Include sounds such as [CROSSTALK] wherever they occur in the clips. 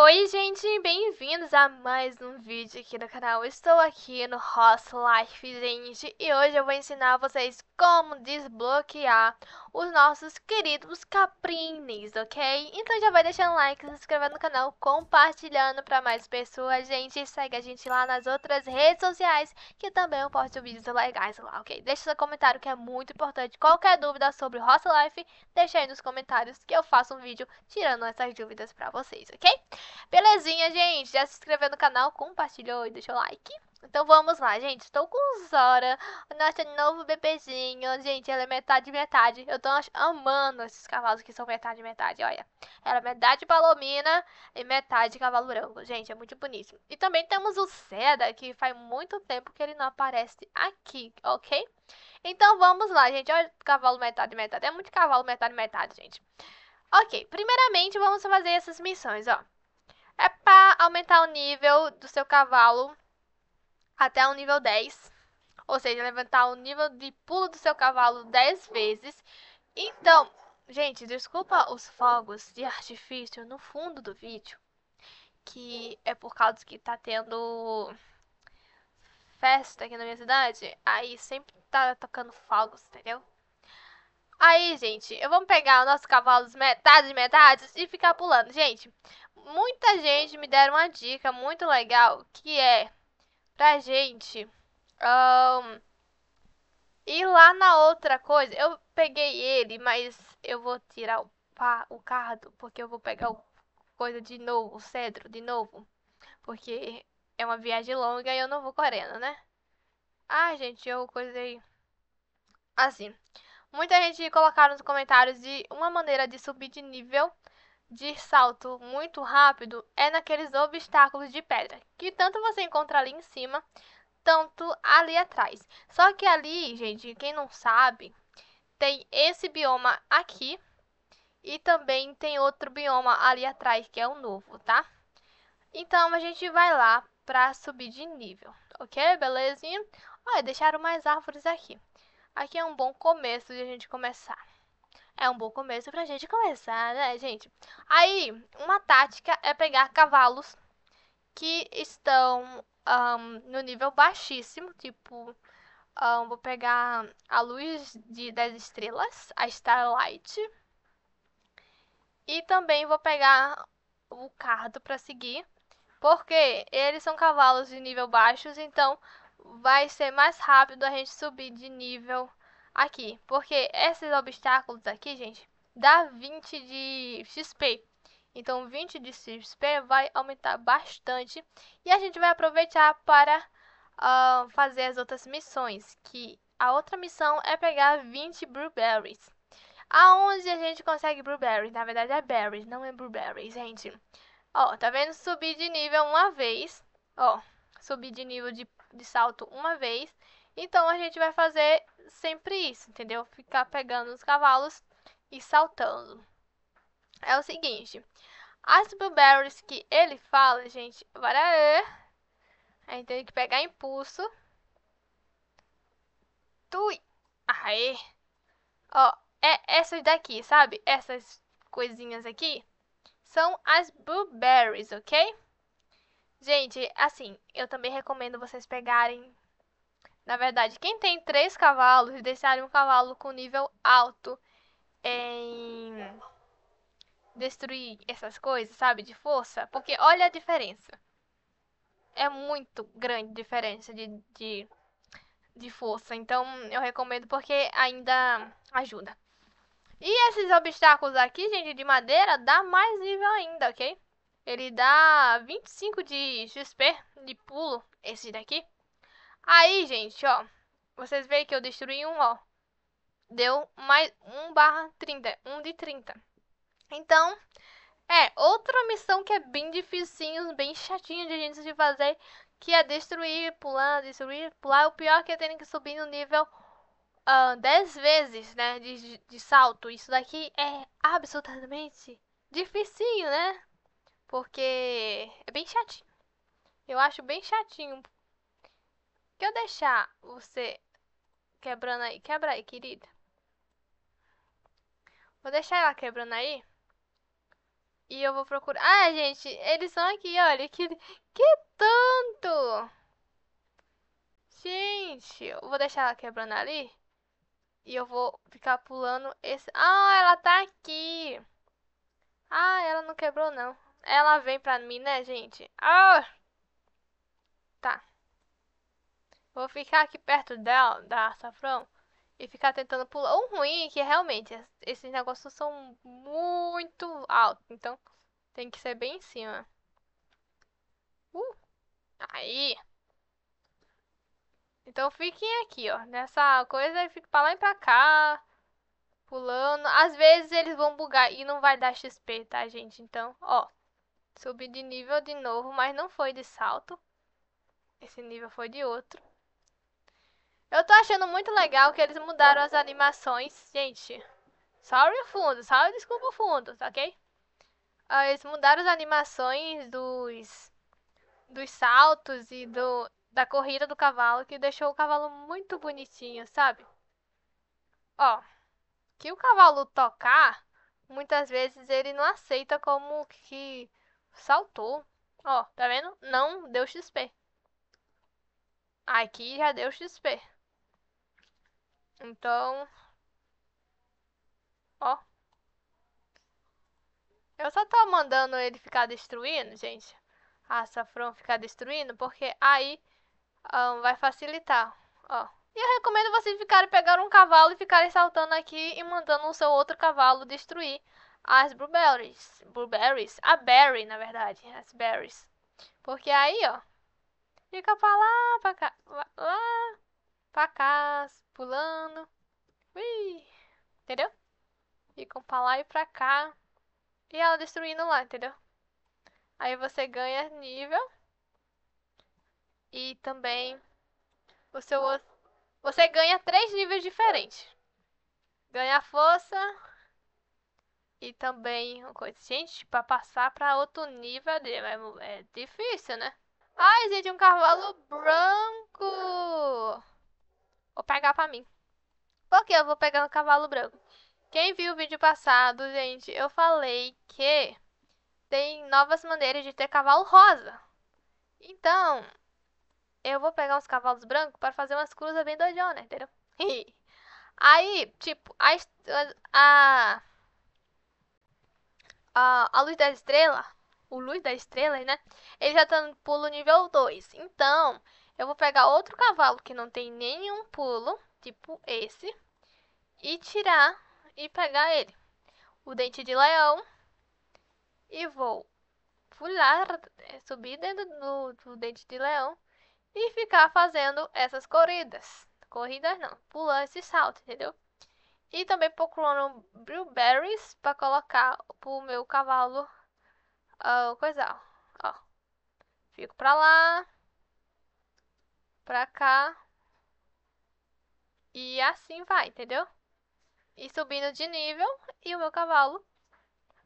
Oi gente, bem-vindos a mais um vídeo aqui no canal, estou aqui no Host Life gente, e hoje eu vou ensinar vocês como desbloquear os nossos queridos caprines, ok? Então já vai deixando like, se inscrevendo no canal, compartilhando para mais pessoas, gente. Segue a gente lá nas outras redes sociais, que também eu posto vídeos legais lá, ok? Deixa seu comentário que é muito importante. Qualquer dúvida sobre Roça Life, deixa aí nos comentários que eu faço um vídeo tirando essas dúvidas para vocês, ok? Belezinha, gente? Já se inscreveu no canal, compartilhou e deixou o like. Então vamos lá, gente. Estou com Zora, nosso novo bebezinho. Gente, ela é metade metade. Eu tô amando esses cavalos que são metade metade, olha. Ela é metade palomina e metade cavalo branco. Gente, é muito bonito. E também temos o Seda, que faz muito tempo que ele não aparece aqui, ok? Então vamos lá, gente. Olha cavalo metade metade. É muito cavalo metade metade, gente. Ok, primeiramente vamos fazer essas missões, ó. É para aumentar o nível do seu cavalo até o nível 10. Ou seja, levantar o nível de pulo do seu cavalo 10 vezes. Então, gente, desculpa os fogos de artifício no fundo do vídeo. Que é por causa que tá tendo festa aqui na minha cidade. Aí sempre tá tocando fogos, entendeu? Aí, gente, eu vou pegar os nossos cavalos metade, metade e ficar pulando. Gente, muita gente me deram uma dica muito legal que é pra gente um, ir lá na outra coisa. Eu peguei ele, mas eu vou tirar o, pá, o cardo, porque eu vou pegar o coisa de novo, o cedro de novo. Porque é uma viagem longa e eu não vou correndo, né? Ah, gente, eu coisei. Assim. Muita gente colocaram nos comentários de uma maneira de subir de nível de salto muito rápido é naqueles obstáculos de pedra, que tanto você encontra ali em cima, tanto ali atrás. Só que ali, gente, quem não sabe, tem esse bioma aqui e também tem outro bioma ali atrás, que é o novo, tá? Então, a gente vai lá para subir de nível, ok? Belezinha? Olha, deixaram mais árvores aqui. Aqui é um bom começo de a gente começar. É um bom começo pra gente começar, né, gente? Aí, uma tática é pegar cavalos que estão um, no nível baixíssimo, tipo, um, vou pegar a luz de 10 estrelas, a Starlight. E também vou pegar o cardo para seguir, porque eles são cavalos de nível baixos, então vai ser mais rápido a gente subir de nível aqui. Porque esses obstáculos aqui, gente, dá 20 de XP. Então, 20 de XP vai aumentar bastante. E a gente vai aproveitar para uh, fazer as outras missões. Que a outra missão é pegar 20 blueberries. Aonde a gente consegue blueberries? Na verdade é berries, não é blueberries, gente. Ó, tá vendo? Subir de nível uma vez. Ó, subir de nível de, de salto uma vez. Então a gente vai fazer sempre isso, entendeu? Ficar pegando os cavalos e saltando. É o seguinte, as blueberries que ele fala, gente, para a gente tem que pegar impulso. Tui. Aê. Ó, é essas daqui, sabe? Essas coisinhas aqui são as blueberries, ok? Gente, assim, eu também recomendo vocês pegarem na verdade, quem tem três cavalos, deixar um cavalo com nível alto em destruir essas coisas, sabe? De força. Porque olha a diferença. É muito grande a diferença de, de, de força. Então eu recomendo porque ainda ajuda. E esses obstáculos aqui, gente, de madeira, dá mais nível ainda, ok? Ele dá 25 de XP de pulo, esse daqui. Aí, gente, ó. Vocês veem que eu destruí um, ó. Deu mais 1 barra 30. 1 de 30. Então, é, outra missão que é bem dificinho, bem chatinho de a gente se fazer, que é destruir, pular, destruir, pular. O pior é que é ter que subir no nível uh, ah, 10 vezes, né, de, de salto. Isso daqui é absolutamente dificinho, né? Porque é bem chatinho. Eu acho bem chatinho que eu deixar você quebrando aí? Quebra aí, querida. Vou deixar ela quebrando aí. E eu vou procurar. Ah, gente, eles são aqui, olha. Que, que tanto! Gente, eu vou deixar ela quebrando ali. E eu vou ficar pulando esse... Ah, ela tá aqui! Ah, ela não quebrou, não. Ela vem pra mim, né, gente? Ah! Tá. Vou ficar aqui perto dela, da açafrão, e ficar tentando pular. O ruim é que realmente esses negócios são muito altos, então tem que ser bem em cima. Uh, aí! Então fiquem aqui, ó, nessa coisa e fiquem pra lá e pra cá, pulando. Às vezes eles vão bugar e não vai dar XP, tá, gente? Então, ó, subi de nível de novo, mas não foi de salto. Esse nível foi de outro. Eu tô achando muito legal que eles mudaram as animações. Gente, sorry o fundo, sorry desculpa o fundo, tá ok? Ah, eles mudaram as animações dos, dos saltos e do, da corrida do cavalo, que deixou o cavalo muito bonitinho, sabe? Ó, que o cavalo tocar, muitas vezes ele não aceita como que saltou. Ó, tá vendo? Não deu XP. Aqui já deu XP. Então... Ó. Eu só tô mandando ele ficar destruindo, gente. A Safron ficar destruindo, porque aí um, ah, vai facilitar, ó. E eu recomendo vocês ficarem pegar um cavalo e ficarem saltando aqui e mandando o seu outro cavalo destruir as blueberries. Blueberries? A berry, na verdade. As berries. Porque aí, ó. Fica pra lá, pra cá. Lá cá pulando. Ui! Entendeu? Ficam pra lá e pra cá. E ela destruindo lá, entendeu? Aí você ganha nível. E também o seu você ganha três níveis diferentes. Ganha força e também uma coisa, gente, para passar para outro nível é, é, é difícil, né? Ai, gente, um cavalo branco. Vou pegar pra mim. Por que eu vou pegar um cavalo branco? Quem viu o vídeo passado, gente, eu falei que tem novas maneiras de ter cavalo rosa. Então, eu vou pegar uns cavalos brancos para fazer umas cruzas bem doidonas, né, entendeu? [LAUGHS] Aí, tipo, a, a, a, a luz da estrela, o luz da estrela, né? Ele já tá no pulo nível 2. Então, eu vou pegar outro cavalo que não tem nenhum pulo, tipo esse, e tirar e pegar ele. O dente de leão. E vou pular, é, subir dentro do, do dente de leão e ficar fazendo essas corridas. Corridas não, pular esse salto, entendeu? E também procurando blueberries para colocar pro meu cavalo uh, ah, coisar. Ó, fico pra lá pra cá. E assim vai, entendeu? E subindo de nível. E o meu cavalo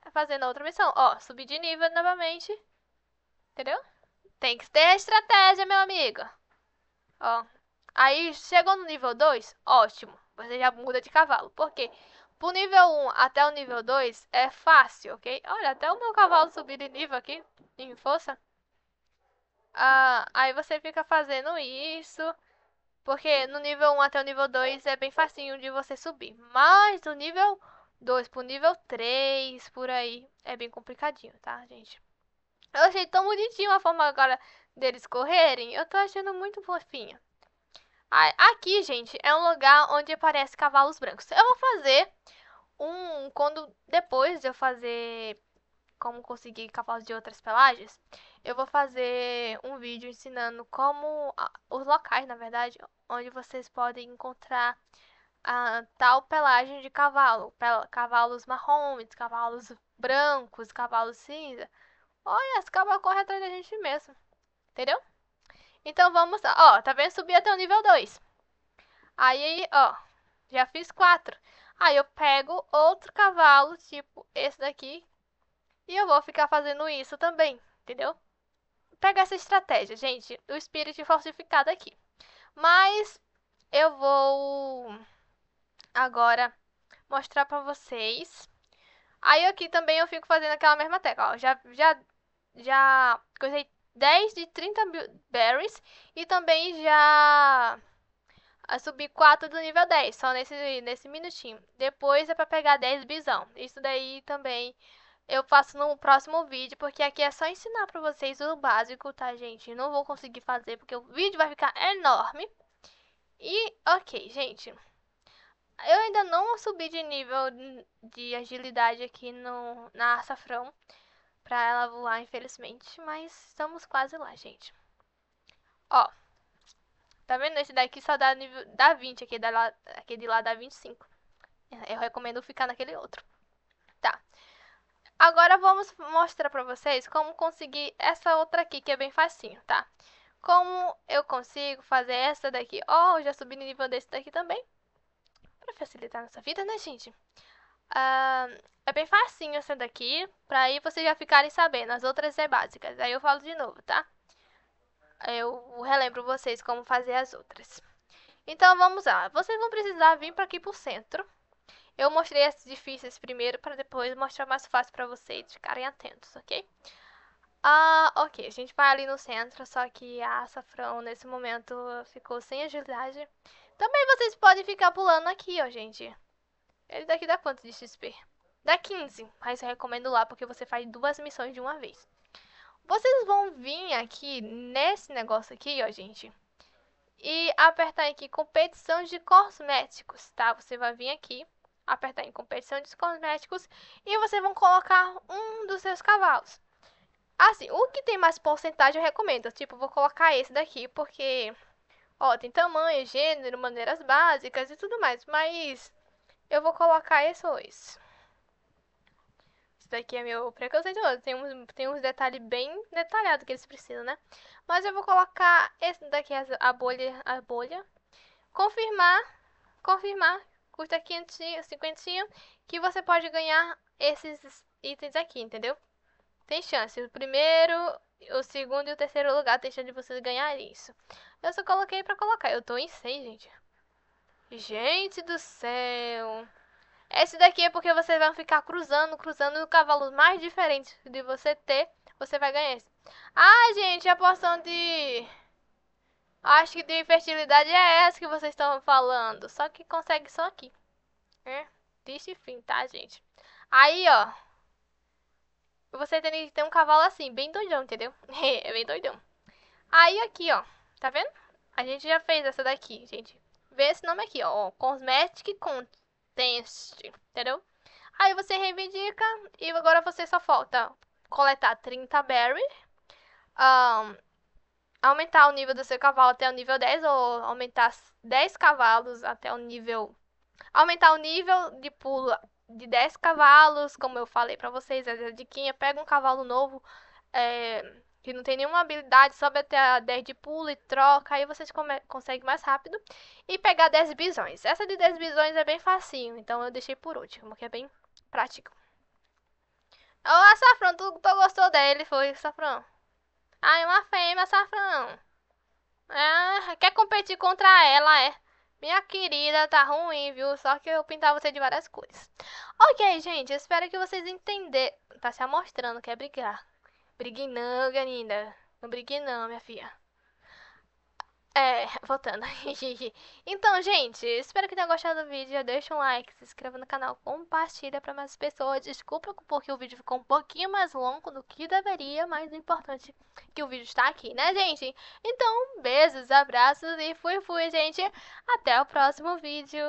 tá fazendo outra missão. Ó, subir de nível novamente. Entendeu? Tem que ter estratégia, meu amigo. Ó. Aí, chegou no nível 2, ótimo. Você já muda de cavalo. Por quê? Pro nível 1 um até o nível 2 é fácil, ok? Olha, até o meu cavalo subir de nível aqui, em força. Ah, aí você fica fazendo isso. Porque no nível 1 até o nível 2 é bem facinho de você subir. Mas do nível 2 pro nível 3, por aí, é bem complicadinho, tá, gente? Eu achei tão bonitinho a forma agora deles correrem. Eu tô achando muito fofinha. Aqui, gente, é um lugar onde aparece cavalos brancos. Eu vou fazer um... Quando... Depois de eu fazer... Como conseguir cavalos de outras pelagens eu vou fazer um vídeo ensinando como os locais, na verdade, onde vocês podem encontrar a tal pelagem de cavalo, cavalos marrons, cavalos brancos, cavalos cinza. Olha, esse cavalo corre atrás da gente mesmo. Entendeu? Então vamos Ó, tá vendo? subir até o nível 2. Aí, ó, já fiz 4. Aí eu pego outro cavalo, tipo esse daqui, e eu vou ficar fazendo isso também, entendeu? pegar essa estratégia, gente, o espírito falsificado aqui. Mas eu vou agora mostrar pra vocês. Aí aqui também eu fico fazendo aquela mesma tecla, ó. Já, já, já coisei 10 de 30 berries e também já ah, subi 4 do nível 10, só nesse, nesse minutinho. Depois é pra pegar 10 bisão. Isso daí também eu faço no próximo vídeo, porque aqui é só ensinar pra vocês o básico, tá, gente? não vou conseguir fazer, porque o vídeo vai ficar enorme. E, ok, gente. Eu ainda não subi de nível de agilidade aqui no, na safrão pra ela voar, infelizmente. Mas estamos quase lá, gente. Ó. Tá vendo? Esse daqui só dá nível da 20, aquele, da, aquele lá dá 25. Eu recomendo ficar naquele outro. Tá. Agora vamos mostrar para vocês como conseguir essa outra aqui, que é bem facinho, tá? Como eu consigo fazer essa daqui? Ó, oh, já subi no nível desse daqui também. Pra facilitar a nossa vida, né, gente? Uh, é bem facinho essa daqui, pra aí vocês já ficarem sabendo. As outras é básicas, aí eu falo de novo, tá? Eu relembro vocês como fazer as outras. Então, vamos lá. Vocês vão precisar vir para aqui pro centro. Eu mostrei as difíceis primeiro para depois mostrar mais fácil para vocês ficarem atentos, ok? Ah, ok, a gente vai ali no centro, só que a Safrão nesse momento ficou sem agilidade. Também vocês podem ficar pulando aqui, ó, gente. Ele daqui dá quanto de XP? Dá 15, mas eu recomendo lá porque você faz duas missões de uma vez. Vocês vão vir aqui nesse negócio aqui, ó, gente. E apertar aqui competição de cosméticos, tá? Você vai vir aqui apertar em competição de cosméticos e vocês vão colocar um dos seus cavalos. Assim, o que tem mais porcentagem eu recomendo. Tipo, vou colocar esse daqui porque, ó, tem tamanho, gênero, maneiras básicas e tudo mais. Mas eu vou colocar esse ou esse. Esse daqui é meu preconceituoso. Tem uns, tem uns detalhes bem detalhados que eles precisam, né? Mas eu vou colocar esse daqui, a bolha, a bolha. Confirmar, confirmar custa 500, 50, que você pode ganhar esses itens aqui, entendeu? Tem chance. O primeiro, o segundo e o terceiro lugar tem chance de vocês ganhar isso. Eu só coloquei pra colocar. Eu tô em 100, gente. Gente do céu. Esse daqui é porque vocês vão ficar cruzando, cruzando cavalos mais diferentes de você ter. Você vai ganhar esse. Ah, gente, a porção de... Acho que de infertilidade é essa que vocês estão falando. Só que consegue só aqui. É? Triste fim, tá, gente? Aí, ó. Você tem que ter um cavalo assim, bem doidão, entendeu? [LAUGHS] é bem doidão. Aí, aqui, ó. Tá vendo? A gente já fez essa daqui, gente. Vê esse nome aqui, ó. Cosmetic Contest, entendeu? Aí você reivindica e agora você só falta coletar 30 berries. um, aumentar o nível do seu cavalo até o nível 10 ou aumentar 10 cavalos até o nível aumentar o nível de pulo de 10 cavalos, como eu falei para vocês, essa é diquinha, pega um cavalo novo é, que não tem nenhuma habilidade, sobe até a 10 de pulo e troca, aí vocês conseguem mais rápido e pegar 10 bisões. Essa de 10 bisões é bem facinho, então eu deixei por último, porque é bem prático. Ô, oh, Safrão, tu, tu gostou dele, foi, Safrão? Ah, é uma fêmea, safrão. Ah, quer competir contra ela, é. Minha querida, tá ruim, viu? Só que eu pintar você de várias cores. Ok, gente, espero que vocês entenderam. Tá se amostrando, quer brigar. Brigue não, Ganinda. Não brigue não, minha filha. É, [LAUGHS] voltando. [LAUGHS] então, gente, espero que tenham gostado do vídeo. deixa um like, se inscreva no canal, compartilha para mais pessoas. Desculpa porque o vídeo ficou um pouquinho mais longo do que deveria, mas o importante é que o vídeo está aqui, né, gente? Então, beijos, abraços e fui, fui, gente. Até o próximo vídeo.